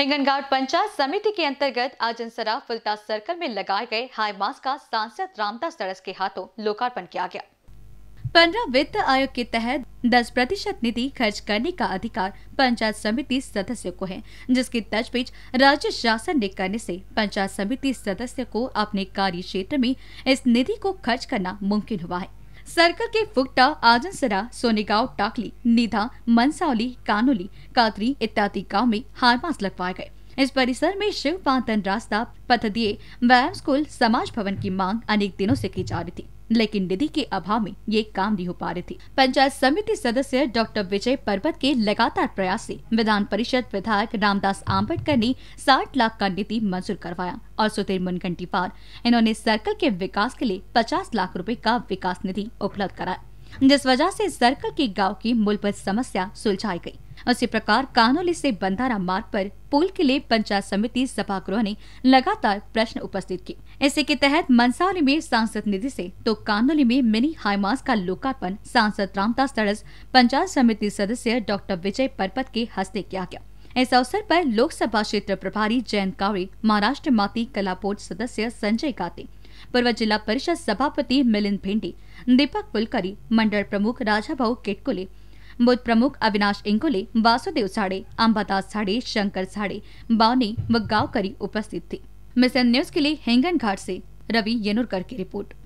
हिंगनगाट पंचायत समिति के अंतर्गत आज फुलता सर्कल में लगाए गए हाई मास का सांसद रामदास तरस के हाथों लोकार्पण किया गया पंद्रह वित्त आयोग के तहत दस प्रतिशत निधि खर्च करने का अधिकार पंचायत समिति सदस्य को है जिसकी तजवीज राज्य शासन ने करने से पंचायत समिति सदस्य को अपने कार्य क्षेत्र में इस निधि को खर्च करना मुमकिन हुआ है सर्कल के फुकटा आजनसरा सोनेगांव टाकली नीधा मनसावली कानोली कातरी इत्यादि गांव में हारमास लगवाए गए इस परिसर में शिव पांतन रास्ता पथ दिए व्यायाम स्कूल समाज भवन की मांग अनेक दिनों से की जा रही थी लेकिन निधि के अभाव में ये काम नहीं हो पा रहे थे पंचायत समिति सदस्य डॉक्टर विजय पर्वत के लगातार प्रयास से विधान परिषद विधायक रामदास आम्बेडकर ने साठ लाख का निधि मंजूर करवाया और सुधीर पार इन्होंने सर्कल के विकास के लिए पचास लाख रूपए का विकास निधि उपलब्ध कराया जिस वजह से सर्कल के गाँव की मूलभूत समस्या सुलझाई गयी उसी प्रकार कानोली से बंधारा मार्ग पर पुल के लिए पंचायत समिति सभागृह ने लगातार प्रश्न उपस्थित किए इसी के तहत मंसावली में सांसद निधि से तो कानोली में मिनी हाईमास का लोकार्पण सांसद रामदास तड़स पंचायत समिति सदस्य डॉक्टर विजय परपत के हस्ते किया गया इस अवसर पर लोकसभा क्षेत्र प्रभारी जयंत कावड़े महाराष्ट्र माती कला बोर्ड सदस्य संजय गाते पूर्व जिला परिषद सभापति मिलिंद भिंडी दीपक पुलकरी मंडल प्रमुख राजा भाऊ केटकुले बुध प्रमुख अविनाश इंगोले वासुदेव साड़े अम्बादास साड़े शंकर साड़े बावनी व करी उपस्थित थे मिशन न्यूज के लिए हेंगन घाट से रवि येनुरकर की रिपोर्ट